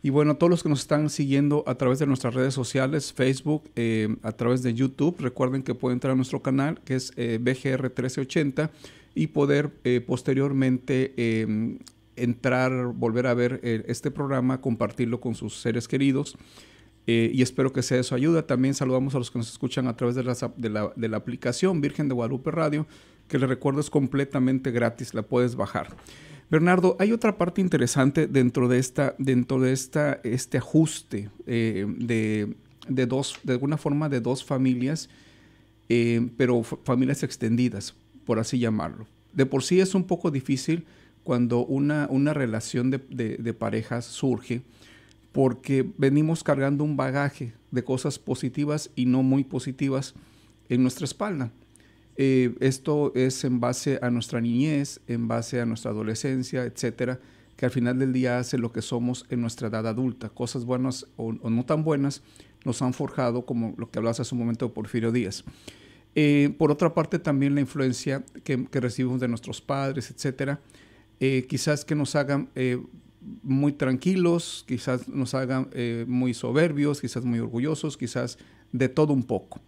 Y bueno, todos los que nos están siguiendo a través de nuestras redes sociales, Facebook, em, a través de YouTube, recuerden que pueden entrar a nuestro canal que es eh, BGR1380 y poder posteriormente em, entrar, volver a ver este programa, compartirlo con sus seres queridos. Eh, y espero que sea de su ayuda. También saludamos a los que nos escuchan a través de la, de la, aplicación Virgen de Guadalupe Radio, que les recuerdo es completamente gratis, la puedes bajar. Bernardo, hay otra parte interesante dentro de, esta, dentro de esta, este ajuste eh, de, de, dos, de alguna forma, de dos familias, eh, pero familias extendidas, por así llamarlo. De por sí es un poco difícil cuando una, una relación de, de parejas surge, porque venimos cargando un bagaje de cosas positivas y no muy positivas en nuestra espalda. Eh, esto es en base a nuestra niñez, en base a nuestra adolescencia, etcétera, que al final del día hace lo que somos en nuestra edad adulta. Cosas buenas o, no tan buenas nos han forjado, como lo que hablabas hace un momento de Porfirio Díaz. Eh, por otra parte, también la influencia que, recibimos de nuestros padres, etcétera, eh, quizás que nos hagan muy tranquilos, quizás nos hagan eh, muy soberbios, quizás muy orgullosos, quizás de todo un poco.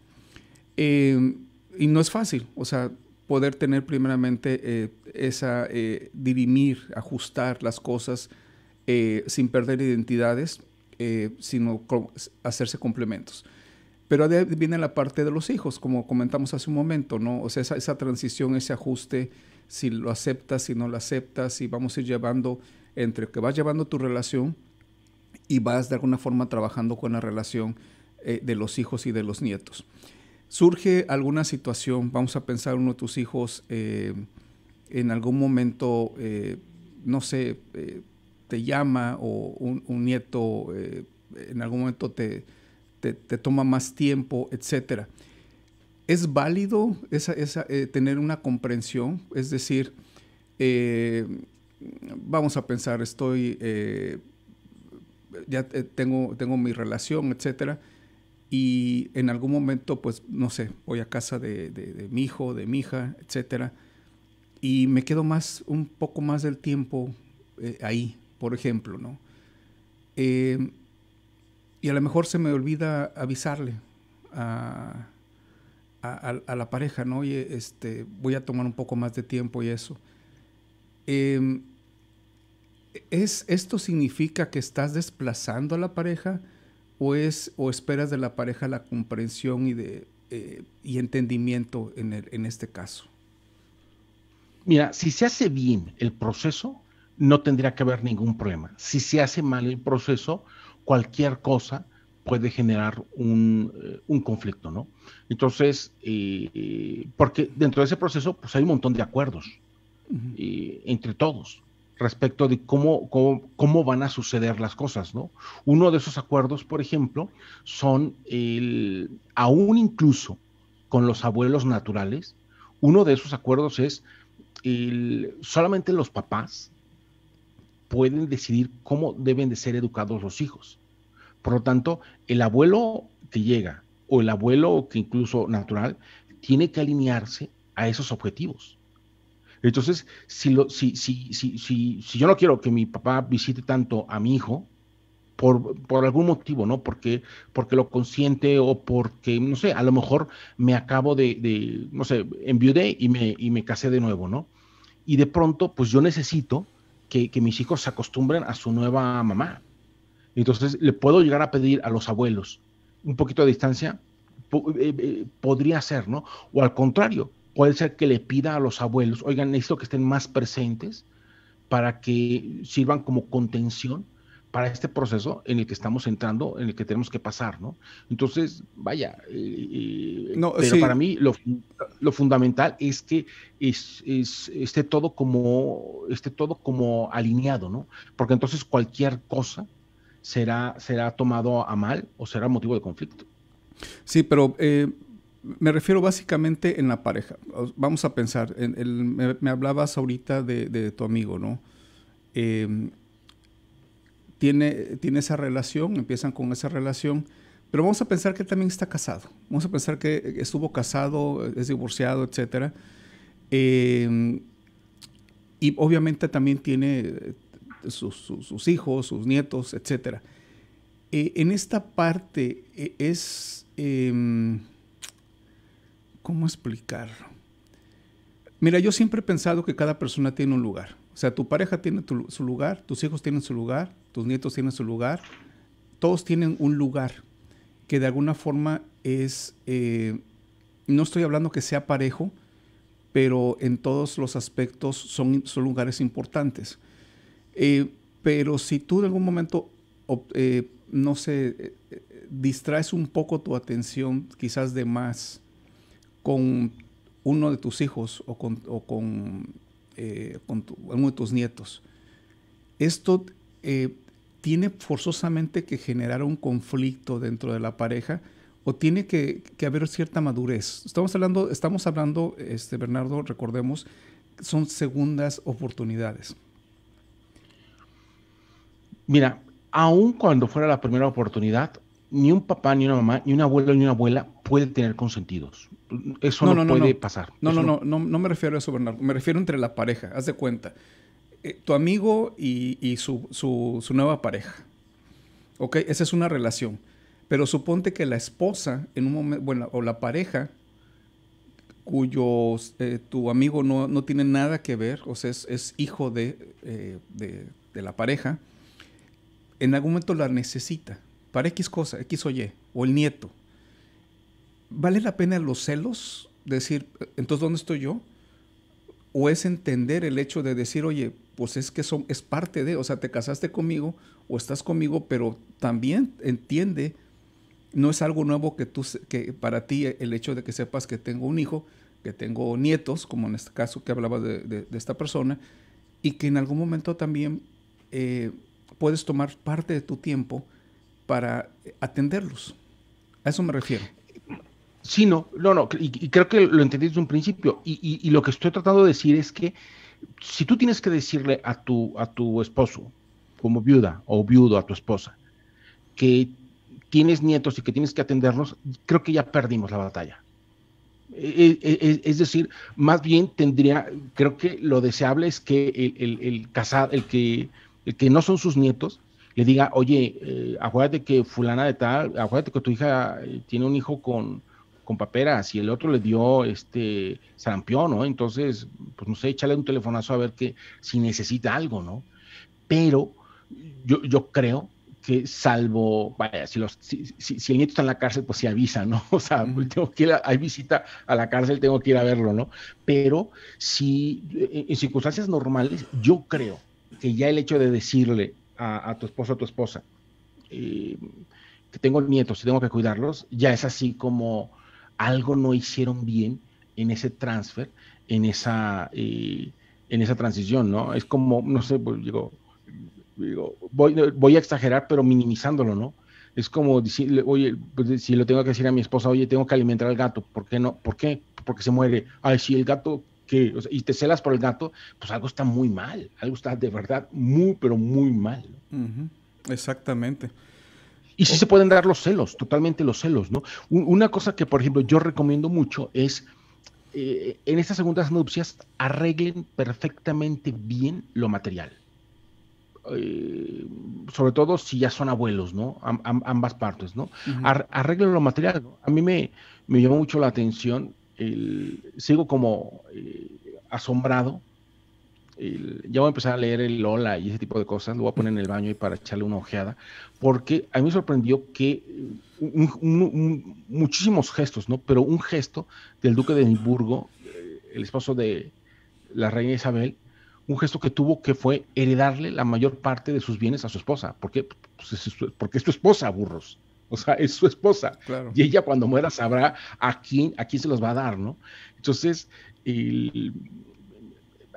Eh, y no es fácil, o sea, poder tener primeramente eh, esa, dirimir, ajustar las cosas sin perder identidades, sino hacerse complementos. Pero ahí viene la parte de los hijos, como comentamos hace un momento, ¿no? O sea, esa, esa transición, ese ajuste, si lo aceptas, si no lo aceptas, si vamos a ir llevando entre que vas llevando tu relación y vas de alguna forma trabajando con la relación eh, de los hijos y de los nietos. Surge alguna situación, vamos a pensar uno de tus hijos eh, en algún momento, eh, no sé, te llama o un, nieto en algún momento te, te, toma más tiempo, etc. ¿Es válido tener una comprensión? Es decir, vamos a pensar, estoy, eh, ya eh, tengo, tengo mi relación, etcétera, y en algún momento, pues, no sé, voy a casa de, mi hijo, de mi hija, etcétera, y me quedo más, un poco más del tiempo eh, ahí, por ejemplo, ¿no? y a lo mejor se me olvida avisarle a, la pareja, ¿no? Oye, este, voy a tomar un poco más de tiempo y eso. Eh, ¿Es, ¿Esto significa que estás desplazando a la pareja o, es, o esperas de la pareja la comprensión y, de, eh, entendimiento en, este caso?
Mira, si se hace bien el proceso, no tendría que haber ningún problema. Si se hace mal el proceso, cualquier cosa puede generar un, eh, conflicto, ¿no? Entonces, eh, porque dentro de ese proceso, pues hay un montón de acuerdos entre todos respecto de cómo, cómo, cómo, van a suceder las cosas, ¿no? Uno de esos acuerdos, por ejemplo, son el, aún incluso con los abuelos naturales, uno de esos acuerdos es solamente los papás pueden decidir cómo deben de ser educados los hijos. Por lo tanto, el abuelo que llega o el abuelo que incluso natural tiene que alinearse a esos objetivos. Entonces, si, lo, si, si, si, si, yo no quiero que mi papá visite tanto a mi hijo, por, algún motivo, ¿no? Porque, porque lo consiente o porque, no sé, a lo mejor me acabo de, no sé, enviudé y me, me casé de nuevo, ¿no? Y de pronto, pues yo necesito que, que mis hijos se acostumbren a su nueva mamá. Entonces, le puedo llegar a pedir a los abuelos un poquito de distancia, eh, eh, podría ser, ¿no? O al contrario, puede ser que le pida a los abuelos, oigan, necesito que estén más presentes para que sirvan como contención para este proceso en el que estamos entrando, en el que tenemos que pasar, ¿no? Entonces, vaya, eh, eh, pero para mí lo, fundamental es que esté, todo como, todo como alineado, ¿no? Porque entonces cualquier cosa será, será tomado
a mal o será motivo de conflicto. Sí, pero eh, me refiero básicamente en la pareja. Vamos a pensar, en me, hablabas ahorita de, tu amigo, ¿no? Em, tiene, tiene esa relación, empiezan con esa relación, pero vamos a pensar que también está casado. Vamos a pensar que estuvo casado, es divorciado, etc. Em, y obviamente también tiene eh, sus, hijos, sus nietos, etc. Eh, en esta parte eh, es... Em, ¿Cómo explicarlo? Mira, yo siempre he pensado que cada persona tiene un lugar. O sea, tu pareja tiene su lugar, tus hijos tienen su lugar, tus nietos tienen su lugar. Todos tienen un lugar que de alguna forma es, eh, no estoy hablando que sea parejo, pero en todos los aspectos son, son lugares importantes. Eh, pero si tú en algún momento, eh, no sé, distraes un poco tu atención quizás de más, con uno de tus hijos o con, eh, uno de tus nietos. Esto eh, tiene forzosamente que generar un conflicto dentro de la pareja o tiene que, haber cierta madurez. Estamos hablando, estamos hablando este, Bernardo, recordemos, son segundas oportunidades.
Mira, aun cuando fuera la primera oportunidad, ni un papá, ni una mamá, ni un abuelo, ni una abuela puede tener consentidos. Eso no, puede pasar. No, no, no,
no, me refiero a eso, Bernardo. Me refiero entre la pareja. Haz de cuenta. Eh, tu amigo y, su, nueva pareja. ¿Ok? Esa es una relación. Pero suponte que la esposa, en un momento, bueno, o la pareja cuyo eh, tu amigo no, tiene nada que ver, o sea, es, hijo eh, de, de la pareja, en algún momento la necesita para X cosa, X o Y, o el nieto, ¿vale la pena los celos? Decir, entonces, ¿dónde estoy yo? ¿O es entender el hecho de decir, oye, pues es que son, es parte de, o sea, te casaste conmigo o estás conmigo, pero también entiende, no es algo nuevo que tú, que para ti el hecho de que sepas que tengo un hijo, que tengo nietos, como en este caso que hablaba de, esta persona, y que en algún momento también eh, puedes tomar parte de tu tiempo para atenderlos. A eso me refiero. Sí, no, no, no, y, creo que lo
entendí desde un principio. Y, lo que estoy tratando de decir es que si tú tienes que decirle a tu, a tu esposo, como viuda o viudo a tu esposa, que tienes nietos y que tienes que atendernos, creo que ya perdimos la batalla. E, e, e, es decir, más bien tendría, creo que lo deseable es que el, el, el casado, que, el que no son sus nietos, le diga, oye, eh, acuérdate que fulana de tal, acuérdate que tu hija eh, tiene un hijo con, con paperas y el otro le dio este sarampión, ¿no? Entonces, pues no sé, échale un telefonazo a ver que si necesita algo, ¿no? Pero yo, yo creo que salvo, vaya, si, los, si, el nieto está en la cárcel, pues se avisa, ¿no? O sea, pues, tengo que ir a, hay visita a la cárcel, tengo que ir a verlo, ¿no? Pero si eh, en circunstancias normales, yo creo que ya el hecho de decirle, a, tu esposo o tu esposa, que tengo nietos y tengo que cuidarlos, ya es así como algo no hicieron bien en ese transfer, en esa, eh, en esa transición, ¿no? Es como, no sé, pues, digo, voy, voy, a exagerar, pero minimizándolo, ¿no? Es como decirle, oye, pues, si lo tengo que decir a mi esposa, oye, tengo que alimentar al gato, ¿por qué no? ¿Por qué? Porque se muere. Ay, si el gato y te celas por el gato, pues algo está muy mal, algo está de verdad muy, pero muy mal.
Exactamente. Y sí se pueden
dar los celos, totalmente los celos, ¿no? una cosa que, por ejemplo, yo recomiendo mucho es, eh, en estas segundas nupcias, arreglen perfectamente bien lo material. Eh, sobre todo si ya son abuelos, ¿no? ambas partes, ¿no? arreglen lo material. A mí me, me llamó mucho la atención sigo como eh, asombrado. ya voy a empezar a leer el Lola y ese tipo de cosas. Lo voy a poner en el baño y para echarle una ojeada, porque a mí me sorprendió que eh, muchísimos gestos, ¿no? Pero un gesto del duque de Edimburgo, eh, el esposo de la reina Isabel, un gesto que tuvo que fue heredarle la mayor parte de sus bienes a su esposa. ¿Por qué? Pues, porque es tu esposa, burros. O sea, es su esposa. Y ella cuando muera sabrá a quién, se los va a dar, ¿no? Entonces,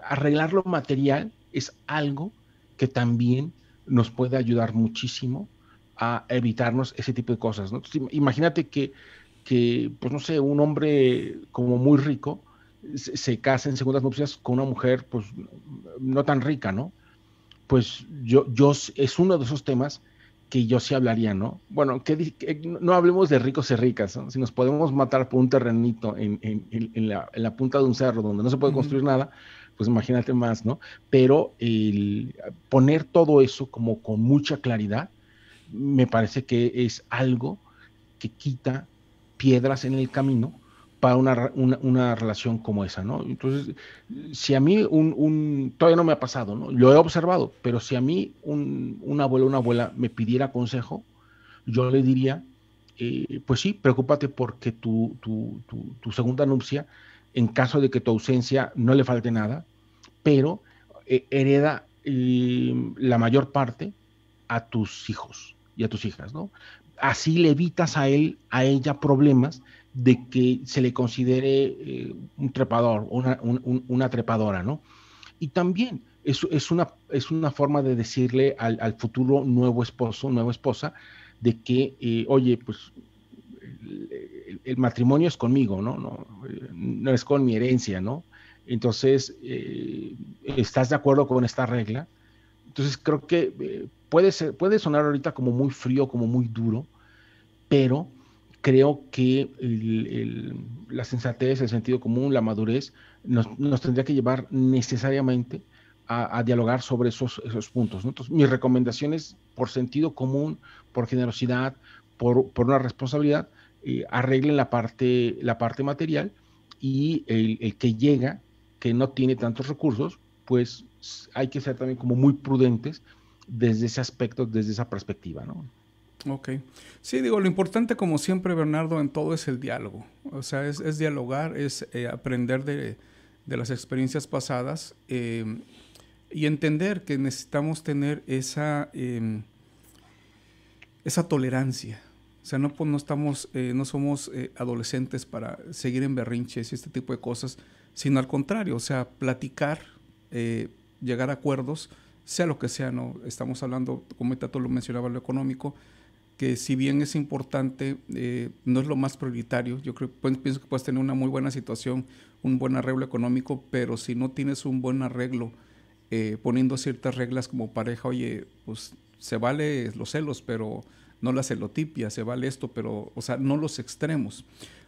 arreglar lo material es algo que también nos puede ayudar muchísimo a evitarnos ese tipo de cosas, ¿no? imagínate que, pues no sé, un hombre como muy rico se, casa en segundas nupcias con una mujer, pues, no tan rica, ¿no? Pues yo, yo es uno de esos temas que yo sí hablaría, ¿no? Bueno, que, no hablemos de ricos y ricas, si nos podemos matar por un terrenito en, en, la, punta de un cerro donde no se puede construir nada, pues imagínate más, ¿no? Pero el poner todo eso como con mucha claridad, me parece que es algo que quita piedras en el camino para una, relación como esa, ¿no? Entonces, si a mí un, todavía no me ha pasado, ¿no? Lo he observado, pero si a mí un, abuelo o una abuela me pidiera consejo, yo le diría, eh, pues sí, preocúpate porque tu, tu, segunda nupcia, en caso de que tu ausencia no le falte nada, pero eh, hereda eh, la mayor parte a tus hijos y a tus hijas, ¿no? Así le evitas a él, a ella problemas de que se le considere eh, un trepador, una, una, trepadora, ¿no? Y también es, es, una, es una forma de decirle al, futuro nuevo esposo, nueva esposa, de que, eh, oye, pues el, matrimonio es conmigo, ¿no? Eh, ¿no? es con mi herencia, ¿no? Entonces, ¿estás de acuerdo con esta regla? Entonces, creo que puede, ser, puede sonar ahorita como muy frío, como muy duro, pero creo que la sensatez, el sentido común, la madurez, nos, tendría que llevar necesariamente a, dialogar sobre esos, puntos. ¿no? Entonces, mis recomendaciones por sentido común, por generosidad, por, una responsabilidad, eh, arreglen la parte, la parte material y el, el que llega, que no tiene tantos recursos, pues hay que ser también como muy prudentes desde ese aspecto, desde esa perspectiva, ¿no?
Ok. Sí, digo, lo importante como siempre, Bernardo, en todo es el diálogo. O sea, es, dialogar, es eh, aprender de, las experiencias pasadas eh, y entender que necesitamos tener esa, em, esa tolerancia. O sea, no, pues, no, estamos, eh, no somos adolescentes para seguir en berrinches y este tipo de cosas, sino al contrario, o sea, platicar, llegar a acuerdos, sea lo que sea, ¿no? Estamos hablando, como Tato lo mencionaba, lo económico, que si bien es importante, eh, no es lo más prioritario. Yo creo, pues, pienso que puedes tener una muy buena situación, un buen arreglo económico, pero si no tienes un buen arreglo eh, poniendo ciertas reglas como pareja, oye, pues se vale los celos, pero no la celotipia, se vale esto, pero, o sea, no los extremos.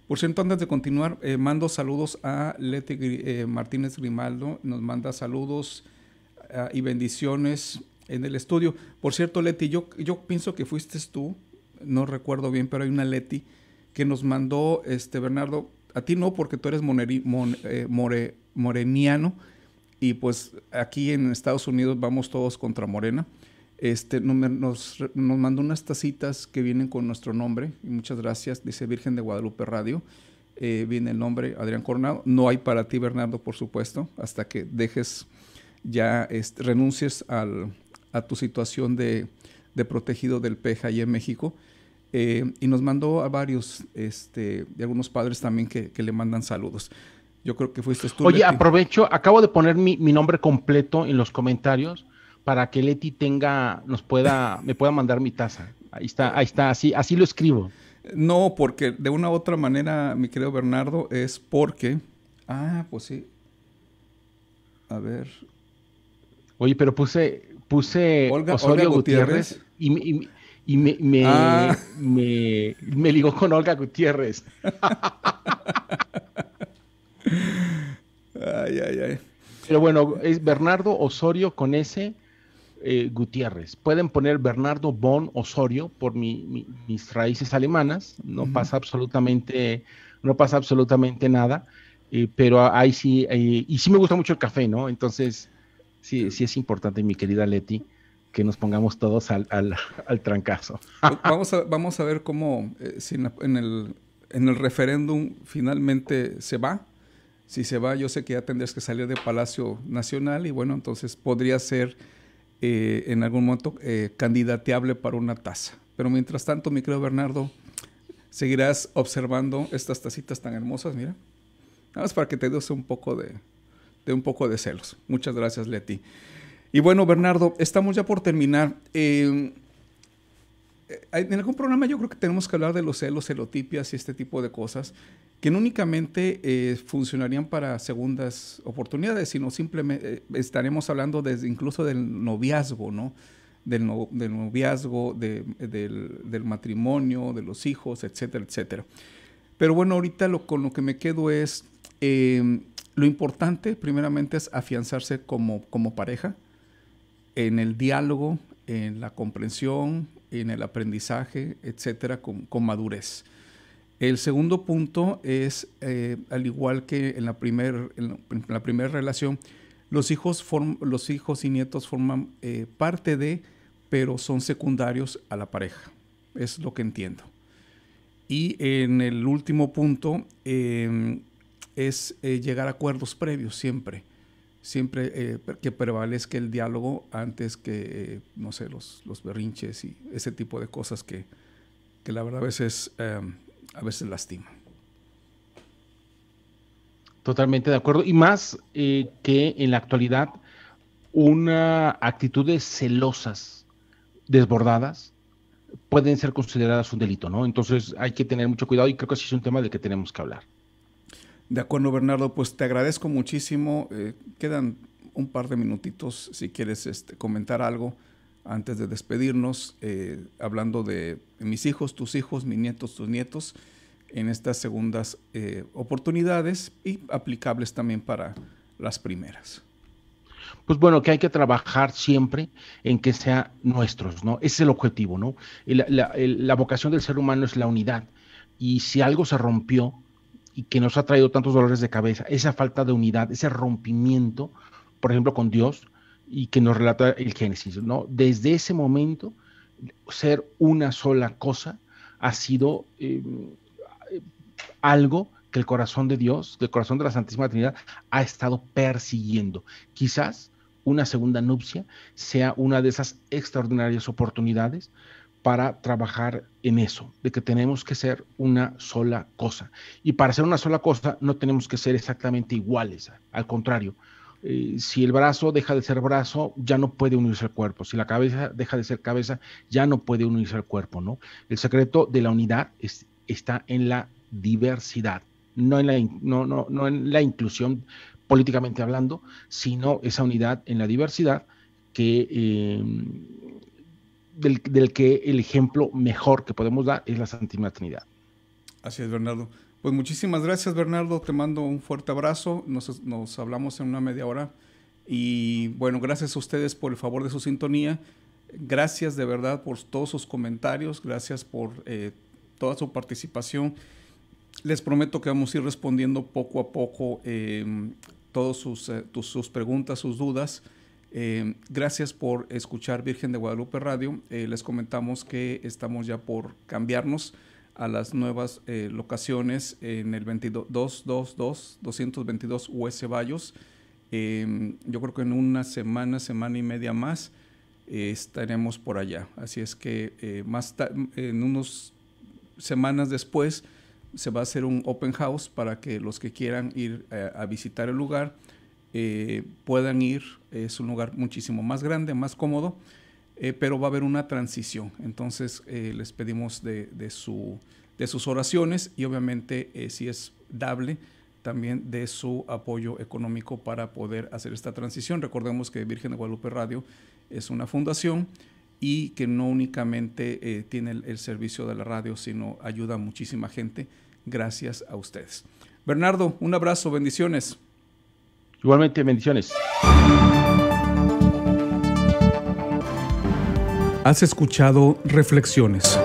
Por cierto, antes de continuar, eh, mando saludos a Leti Martínez Grimaldo, nos manda saludos ah, y bendiciones en el estudio. Por cierto, Leti, yo, yo pienso que fuiste tú, no recuerdo bien, pero hay una Leti que nos mandó, este, Bernardo, a ti no, porque tú eres eh, moreniano y pues aquí en Estados Unidos vamos todos contra Morena. Este, nos, nos mandó unas tacitas que vienen con nuestro nombre. Y muchas gracias, dice Virgen de Guadalupe Radio. Eh, viene el nombre Adrián Coronado. No hay para ti, Bernardo, por supuesto, hasta que dejes ya, este, renuncies al, a tu situación de, protegido del peja ahí en México. Eh, y nos mandó a varios, este, de algunos padres también que, le mandan saludos. Yo creo que fuiste tú. Oye,
aprovecho, acabo de poner mi, nombre completo en los comentarios para que Leti tenga, nos pueda, me pueda mandar mi taza. Ahí está, ahí está, así, así lo escribo.
No, porque de una u otra manera, mi querido Bernardo, es porque. Ah, pues sí. A ver.
Oye, pero puse puse Osorio Gutiérrez, y, ah. me, me, ligó con Olga Gutiérrez. ay, ay, ay. Pero bueno, es Bernardo Osorio con ese eh, Gutiérrez. Pueden poner Bernardo Bon Osorio por mis raíces alemanas. No pasa absolutamente, no pasa absolutamente nada. Eh, pero ahí sí, eh, y sí me gusta mucho el café, ¿no? Entonces, sí, sí es importante, mi querida Leti, que nos pongamos todos al, al, trancazo.
vamos, a, vamos a ver cómo, eh, si en, el, en el referéndum finalmente se va. Si se va, yo sé que ya tendrías que salir de Palacio Nacional y bueno, entonces podría ser eh, en algún momento eh, candidateable para una taza. Pero mientras tanto, mi querido Bernardo, seguirás observando estas tacitas tan hermosas, mira. Nada más para que te des un poco de, un poco de celos. Muchas gracias, Leti. Y bueno, Bernardo, estamos ya por terminar. Em, eh, en algún programa yo creo que tenemos que hablar de los celos, celotipias y este tipo de cosas, que no únicamente eh, funcionarían para segundas oportunidades, sino simplemente eh, estaremos hablando desde incluso del noviazgo, ¿no? Del, noviazgo, del, matrimonio, de los hijos, etcétera, etcétera. Pero bueno, ahorita lo, con lo que me quedo es, eh, lo importante, primeramente, es afianzarse como, como pareja en el diálogo, en la comprensión, en el aprendizaje, etcétera, con, madurez. El segundo punto es, eh, al igual que en la primera relación, los hijos, los hijos y nietos forman eh, parte de, pero son secundarios a la pareja. Es lo que entiendo. Y en el último punto, em, es eh, llegar a acuerdos previos siempre. Siempre eh, que prevalezca el diálogo antes que, eh, no sé, los, los berrinches y ese tipo de cosas que, la verdad a veces, em, a veces lastiman.
Totalmente de acuerdo. Y más que en la actualidad, una actitudes celosas, desbordadas, pueden ser consideradas un delito, ¿no? Entonces hay que tener mucho cuidado y creo que sí es un tema del que tenemos que hablar.
De acuerdo, Bernardo, pues te agradezco muchísimo. Eh, quedan un par de minutitos si quieres este, comentar algo antes de despedirnos, eh, hablando de mis hijos, tus hijos, mis nietos, tus nietos, en estas segundas eh, oportunidades y aplicables también para las primeras.
Pues bueno, que hay que trabajar siempre en que sea nuestros, ¿no? Ese es el objetivo, ¿no? la vocación del ser humano es la unidad. Y si algo se rompió, y que nos ha traído tantos dolores de cabeza, esa falta de unidad, ese rompimiento, por ejemplo, con Dios, y que nos relata el Génesis, ¿no? Desde ese momento, ser una sola cosa ha sido eh, algo que el corazón de Dios, el corazón de la Santísima Trinidad, ha estado persiguiendo. Quizás una segunda nupcia sea una de esas extraordinarias oportunidades para trabajar en eso, de que tenemos que ser una sola cosa. Y para ser una sola cosa no tenemos que ser exactamente iguales, al contrario. Eh, si el brazo deja de ser brazo, ya no puede unirse al cuerpo. Si la cabeza deja de ser cabeza, ya no puede unirse al cuerpo, ¿no? El secreto de la unidad está en la diversidad, no en la, no, en la inclusión políticamente hablando, sino esa unidad en la diversidad que eh, del, que el ejemplo mejor que podemos dar es la Santísima Trinidad.
Así es, Bernardo. Pues muchísimas gracias, Bernardo. Te mando un fuerte abrazo. Nos, hablamos en una media hora. Y bueno, gracias a ustedes por el favor de su sintonía. Gracias de verdad por todos sus comentarios. Gracias por eh, toda su participación. Les prometo que vamos a ir respondiendo poco a poco eh, todas eh, sus preguntas, sus dudas. Eh, gracias por escuchar Virgen de Guadalupe Radio. Eh, les comentamos que estamos ya por cambiarnos a las nuevas eh, locaciones en el 222 222 US Vallos. yo creo que en una semana, semana y media más estaremos por allá. Así es que más en unos semanas después se va a hacer un open house para que los que quieran ir a visitar el lugar eh, puedan ir. Es un lugar muchísimo más grande, más cómodo, eh, pero va a haber una transición. Entonces eh, les pedimos de, su, de, sus oraciones y obviamente si es dable también de su apoyo económico para poder hacer esta transición. Recordemos que Virgen de Guadalupe Radio es una fundación y que no únicamente tiene el servicio de la radio, sino ayuda a muchísima gente gracias a ustedes. Bernardo, un abrazo, bendiciones. Igualmente, bendiciones. Has escuchado Reflexiones